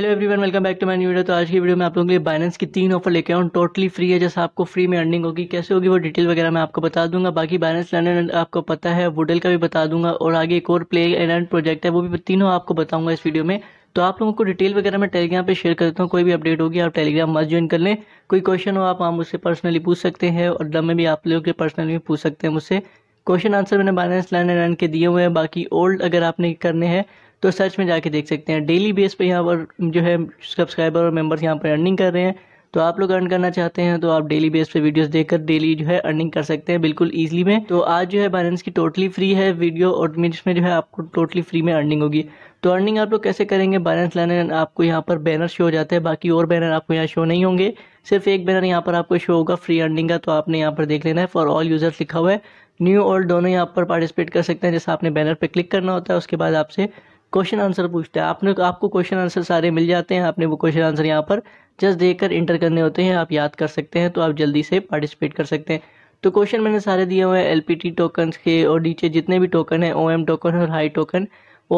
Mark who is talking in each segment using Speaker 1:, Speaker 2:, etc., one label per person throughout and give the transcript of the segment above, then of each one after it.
Speaker 1: hello everyone welcome back to my new video तो आज की वीडियो में आप लोगों के लिए बाइनेंस की तीन ऑफर लेके आऊँ टोटली फ्री है जैसे आपको फ्री में अर्निंग होगी कैसे होगी वो डिटेल वगैरह मैं आपको बता दूंगा बाकी बाइनेंस लर्नर आपको पता है वुडल का भी बता दूंगा और आगे एक और प्ले एंड प्रोजेक्ट है वो भी तीनों आपको बताऊंगा इस वीडियो में तो आप लोगों को डिटेल वगैरह मैं टेलीग्राम पे शेयर करता हूँ कोई भी अपडेट होगी आप टेलीग्राम मस्ट ज्वाइन कर लें कोई क्वेश्चन हो आप मुझसे पर्सनली पूछ सकते हैं और डब में भी आप लोगों के पर्सनली पूछ सकते हैं मुझसे क्वेश्चन आंसर मैंने बाइनेंस लैंड एंड के दिए हुए हैं बाकी ओल्ड अगर आपने करने हैं तो सर्च में जाके देख सकते हैं डेली बेस पर यहाँ पर जो है सब्सक्राइबर और मेम्बर्स यहाँ पर अर्निंग कर रहे हैं तो आप लोग अर्न करना चाहते हैं तो आप डेली बेस पे वीडियोस देखकर डेली जो है अर्निंग कर सकते हैं बिल्कुल ईजिली में तो आज जो है बैलेंस की टोटली फ्री है वीडियो और जिसमें जो है आपको टोटली फ्री में अर्निंग होगी तो अर्निंग आप लोग कैसे करेंगे बैलेंस लाने आपको यहाँ पर बैनर शो हो जाता है बाकी और बैनर आपको यहाँ शो नहीं होंगे सिर्फ एक बैनर यहाँ पर आपको शो होगा फ्री अर्निंग का तो आपने यहाँ पर देख लेना है फॉर ऑल यूजर्स लिखा हुआ है न्यू और दोनों यहाँ पर पार्टिसिपेट कर सकते हैं जैसे आपने बैनर पर क्लिक करना होता है उसके बाद आपसे क्वेश्चन आंसर पूछता है आपने आपको क्वेश्चन आंसर सारे मिल जाते हैं आपने वो क्वेश्चन आंसर यहाँ पर जस्ट कर इंटर करने होते हैं आप याद कर सकते हैं तो आप जल्दी से पार्टिसिपेट कर सकते हैं तो क्वेश्चन मैंने सारे दिए हुए हैं एल पी टोकन्स के और नीचे जितने भी टोकन हैं ओ एम टोकन और हाई टोकन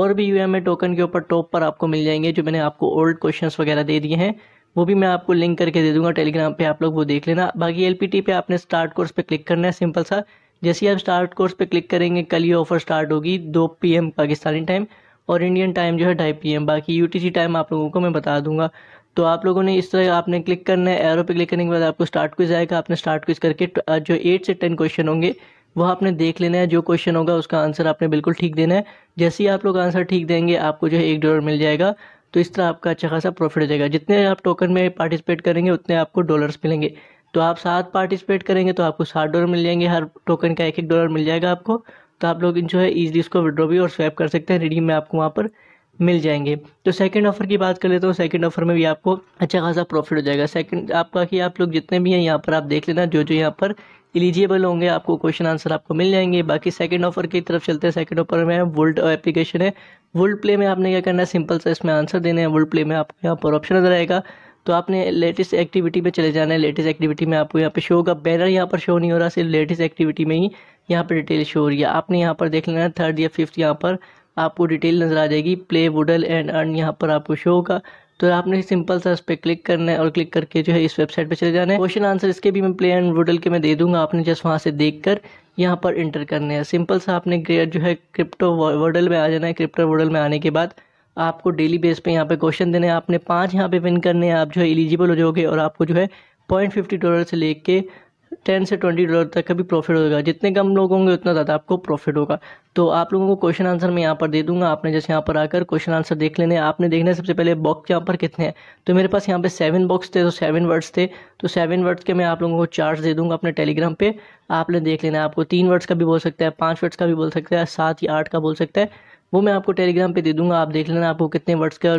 Speaker 1: और भी यू एम ए टोकन के ऊपर टॉप पर आपको मिल जाएंगे जो मैंने आपको ओल्ड क्वेश्चन वगैरह दे दिए हैं वो भी मैं आपको लिंक करके दे दूंगा टेलीग्राम पे आप लोग वो देख लेना बाकी एल पी टी पे आपने स्टार्ट कोर्स पे क्लिक करना है सिंपल सा जैसे ही आप स्टार्ट कोर्स पे क्लिक करेंगे कल ये ऑफर स्टार्ट होगी दो पी एम पाकिस्तानी टाइम और इंडियन टाइम जो है ढाई पी बाकी यू टाइम आप लोगों को मैं बता दूंगा तो आप लोगों ने इस तरह आपने क्लिक करना है एरो पे क्लिक करने के बाद आपको स्टार्ट क्विज आएगा आपने स्टार्ट क्विज करके जो एट से टेन क्वेश्चन होंगे वह आपने देख लेना है जो क्वेश्चन होगा उसका आंसर आपने बिल्कुल ठीक देना है जैसे ही आप लोग आंसर ठीक देंगे आपको जो है एक डॉलर मिल जाएगा तो इस तरह आपका अच्छा खासा प्रॉफिट हो जाएगा जितने आप टोकन में पार्टिसिपेट करेंगे उतने आपको डॉलर्स मिलेंगे तो आप सात पार्टिसिपेट करेंगे तो आपको सात डॉलर मिल जाएंगे हर टोकन का एक एक डॉलर मिल जाएगा आपको तो आप लोग जो है ईजिली उसको विड्रॉ भी और स्वैप कर सकते हैं रिडीम में आपको वहाँ पर मिल जाएंगे तो सेकंड ऑफर की बात कर लेता हूँ सेकंड ऑफर में भी आपको अच्छा खासा प्रॉफिट हो जाएगा सेकंड आपका कि आप लोग जितने भी हैं यहाँ पर आप देख लेना जो जो यहाँ पर एलिजिबल होंगे आपको क्वेश्चन आंसर आपको मिल जाएंगे बाकी सेकंड ऑफर की तरफ चलते हैं सेकंड ऑफर में वोल्ट एप्लीकेशन है वोल्ट प्ले में आपने क्या करना है सिंपल सा इसमें आंसर देने हैं वोल्ट प्ले में आपको यहाँ पर ऑप्शन नजर आएगा तो आपने लेटेस्ट एक्टिविटी में चले जाना है लेटेस्ट एक्टिविटी में आपको यहाँ पर शो होगा बैनर यहाँ पर शो नहीं हो रहा सिर्फ लेटेस्ट एक्टिविटी में ही यहाँ पर डिटेल शो हो रही है आपने यहाँ पर देख लेना है थर्ड या फिफ्थ यहाँ पर आपको डिटेल नज़र आ जाएगी प्ले वुडल एंड अर्न यहाँ पर आपको शो होगा तो आपने सिंपल सा इस पर क्लिक करना है और क्लिक करके जो है इस वेबसाइट पर चले जाना है क्वेश्चन आंसर इसके भी मैं प्ले एंड वुडल के मैं दे दूंगा आपने जस्ट वहाँ से देख कर यहाँ पर इंटर करने हैं सिंपल सा आपने जो है क्रिप्टो वर्डल में आ जाना है क्रिप्टो वर्डल में आने के बाद आपको डेली बेस पे यहाँ पर क्वेश्चन देने हैं आपने पाँच यहाँ पे विन करने हैं आप जो है एलिजिबल हो जाओगे और आपको जो है पॉइंट फिफ्टी डॉलर से लेके टेन से ट्वेंटी डॉलर तक का भी प्रॉफिट होगा जितने कम लोग होंगे उतना ज़्यादा आपको प्रॉफिट होगा तो आप लोगों को क्वेश्चन आंसर मैं यहाँ पर दे दूंगा आपने जैसे यहाँ पर आकर क्वेश्चन आंसर देख लेने आपने देखना है सबसे पहले बॉक्स यहाँ पर कितने हैं तो मेरे पास यहाँ पे सेवन बॉक्स थे तो सेवन वर्ड्स थे तो सेवन वर्ड्स के मैं आप लोगों को चार्ज दे दूंगा अपने टेलीग्राम पर आपने देख लेना आपको तीन वर्ड्स का भी बोल सकता है पाँच वर्ड्स का भी बोल सकता है सात या आठ का बोल सकता है वो मैं आपको टेलीग्राम पे दे दूंगा आप देख लेना आपको कितने वर्ड्स का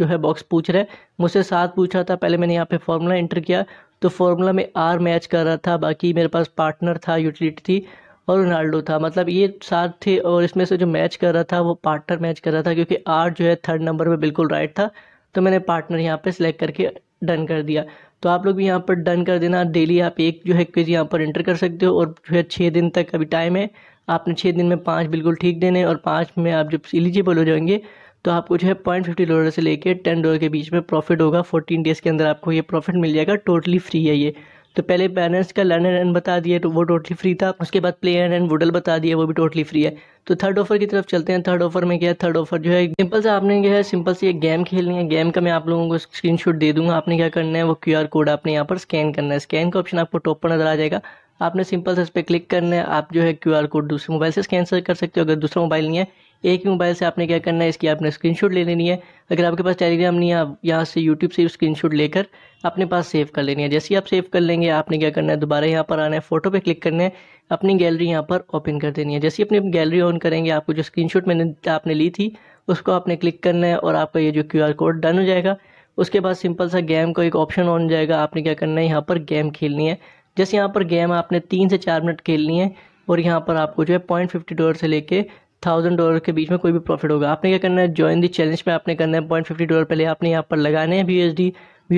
Speaker 1: जो है बॉक्स पूछ रहा है मुझसे सात पूछा था पहले मैंने यहाँ पे फॉर्मूला एंटर किया तो फॉर्मूला में आर मैच कर रहा था बाकी मेरे पास पार्टनर था यूटिलिटी थी और रोनाल्डो था मतलब ये साथ थे और इसमें से जो मैच कर रहा था वो पार्टनर मैच कर रहा था क्योंकि आर जो है थर्ड नंबर पे बिल्कुल राइट था तो मैंने पार्टनर यहाँ पे सिलेक्ट करके डन कर दिया तो आप लोग भी यहाँ पर डन कर देना डेली आप एक जो है क्विज यहाँ पर एंटर कर सकते हो और जो है छः दिन तक अभी टाइम है आपने छः दिन में पाँच बिल्कुल ठीक देने और पाँच में आप जब एलिजिबल हो जाएंगे तो आपको जो है पॉइंट फिफ्टी डॉलर से लेकर टेन डॉलर के बीच में प्रॉफिट होगा फोर्टीन डेज़ के अंदर आपको ये प्रॉफिट मिल जाएगा टोटली फ्री है ये तो पहले बैनर्स का लर्न एंड बता दिए तो वो टोटली फ्री था उसके बाद प्ले एंड एंड वुडल बता दिए वो भी टोटली फ्री है तो थर्ड ऑफर की तरफ चलते हैं थर्ड ऑफर में क्या है थर्ड ऑफर जो है सिंपल से आपने क्या है सिंपल से एक गेम खेलनी है गेम का मैं आप लोगों को स्क्रीनशॉट दे दूंगा आपने क्या करना है वो क्यू कोड आपने यहाँ पर स्कैन करना है स्कैन का ऑप्शन आपको टॉप पर नजर आ जाएगा आपने सिंपल से इस पर क्लिक करना है आप जो है क्यू कोड दूसरे मोबाइल से स्कैन कर सकते हो अगर दूसरा मोबाइल नहीं है एक ही मोबाइल से आपने क्या करना है इसकी आपने स्क्रीनशॉट ले लेनी है अगर आपके पास टेलीग्राम नहीं है आप यहाँ से यूट्यूब से स्क्रीनशॉट लेकर अपने पास सेव कर लेनी है जैसे ही आप सेव कर लेंगे आपने क्या करना है दोबारा यहाँ पर आना है फोटो पे क्लिक करना है अपनी गैलरी यहाँ पर ओपन कर देनी है जैसे अपनी गैलरी ऑन करेंगे आपको जो स्क्रीन मैंने आपने ली थी उसको आपने क्लिक करना है और आपका ये जो क्यू कोड डन हो जाएगा उसके बाद सिंपल सा गेम का एक ऑप्शन ऑन जाएगा आपने क्या करना है यहाँ पर गेम खेलनी है जैसे यहाँ पर गेम आपने तीन से चार मिनट खेलनी है और यहाँ पर आपको जो है पॉइंट फिफ्टी डॉलर से लेके थाउजेंड डॉलर के बीच में कोई भी प्रॉफिट होगा आपने क्या करना है ज्वाइन दी चैलेंज में आपने करना है पॉइंट फिफ्टी डॉलर पहले आपने यहाँ पर लगाने हैं बी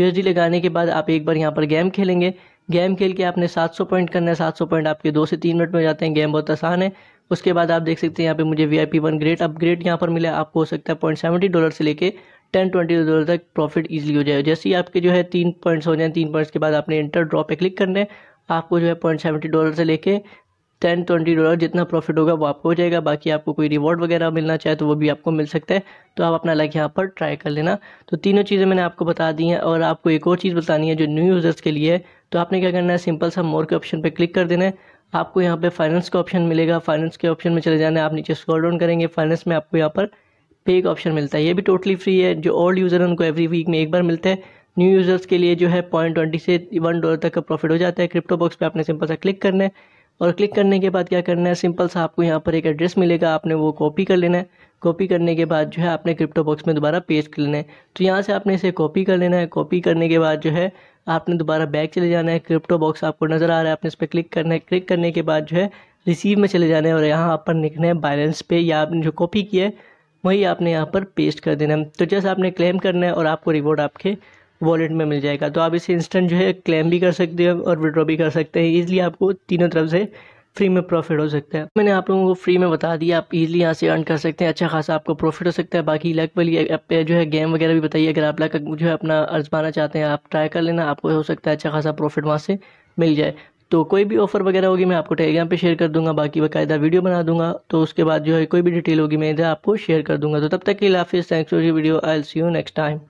Speaker 1: एस लगाने के बाद आप एक बार यहाँ पर गेम खेलेंगे गेम खेल के आपने 700 पॉइंट करना है 700 पॉइंट आपके दो से तीन मिनट में हो जाते हैं गेम बहुत आसान है उसके बाद आप देख सकते हैं यहाँ पे मुझे V I P one great upgrade यहाँ पर मिला आपको हो सकता है पॉइंट सेवेंटी डॉलर से लेके टेन ट्वेंटी डॉलर तक प्रॉफिट ईजिली हो जाए जैसे ही आपके जो है तीन पॉइंट्स हो जाए तीन पॉइंट्स के बाद आपने इंटर ड्रॉ पे क्लिक करना है आपको जो है पॉइंट सेवेंटी डॉलर से लेके टेन ट्वेंटी डॉलर जितना प्रॉफिट होगा वो आपको हो जाएगा बाकी आपको कोई रिवॉर्ड वगैरह मिलना चाहे तो वो भी आपको मिल सकता है तो आप अपना लाइक यहाँ पर ट्राई कर लेना तो तीनों चीज़ें मैंने आपको बता दी हैं और आपको एक और चीज़ बतानी है जो न्यू यूज़र्स के लिए है तो आपने क्या करना है सिंपल सा मोर के ऑप्शन पर क्लिक कर देना है आपको यहाँ पर फाइनेंस का ऑप्शन मिलेगा फाइनेंस के ऑप्शन में चले जाना है आप नीचे स्कॉल डाउन करेंगे फाइनेंस में आपको यहाँ पर पे एक ऑप्शन मिलता है ये भी टोटली फ्री है जो ओल्ड यूज़र है उनको एवरी वीक में एक बार मिलता है न्यू यूज़र्स के लिए जो है पॉइंट ट्वेंटी से वन डॉलर तक का प्रॉफिट हो जाता है क्रिप्टो बॉक्स पे आपने सिंपल सा क्लिक करना है और क्लिक करने के बाद क्या करना है सिंपल सा आपको यहाँ पर एक एड्रेस मिलेगा आपने वो कॉपी कर लेना है कॉपी करने के बाद जो है आपने क्रिप्टो बॉक्स में दोबारा पेस्ट कर लेना है तो यहाँ से आपने इसे कॉपी कर लेना है कॉपी करने के बाद जो है आपने दोबारा बैक चले जाना है क्रिप्टो बॉक्स आपको नज़र आ रहा है आपने इस पर क्लिक करना है क्लिक करने के बाद जो है रिसीव में चले जाना है और यहाँ पर लिखना है बैलेंस पे या आपने जो कॉपी किया है वही आपने यहाँ पर पेस्ट कर देना है तो जैसे आपने क्लेम करना है और आपको रिवॉर्ड आपके वॉलेट में मिल जाएगा तो आप इसे इंस्टेंट जो है क्लेम भी कर सकते हैं और विड्रॉ भी कर सकते हैं ईजिली आपको तीनों तरफ से फ्री में प्रॉफिट हो सकता है मैंने आप लोगों को फ्री में बता दिया आप इजीली यहाँ से अर्न कर सकते हैं अच्छा खासा आपको प्रॉफिट हो सकता है बाकी लक वाली पे जो है गेम वगैरह भी बताइए अगर आप लक जो है अपना अर्ज पाना चाहते हैं आप ट्राई कर लेना आपको हो सकता है अच्छा खासा प्रॉफिट वहाँ से मिल जाए तो कोई भी ऑफर वगैरह होगी मैं आपको टेलीग्राम पे शेयर कर दूंगा बाकी बाकायदा वीडियो बना दूंगा तो उसके बाद जो है कोई भी डिटेल होगी मैं इधर आपको शेयर कर दूंगा तो तब तक के लिए हाफिज़ thanks for video I'll see you next time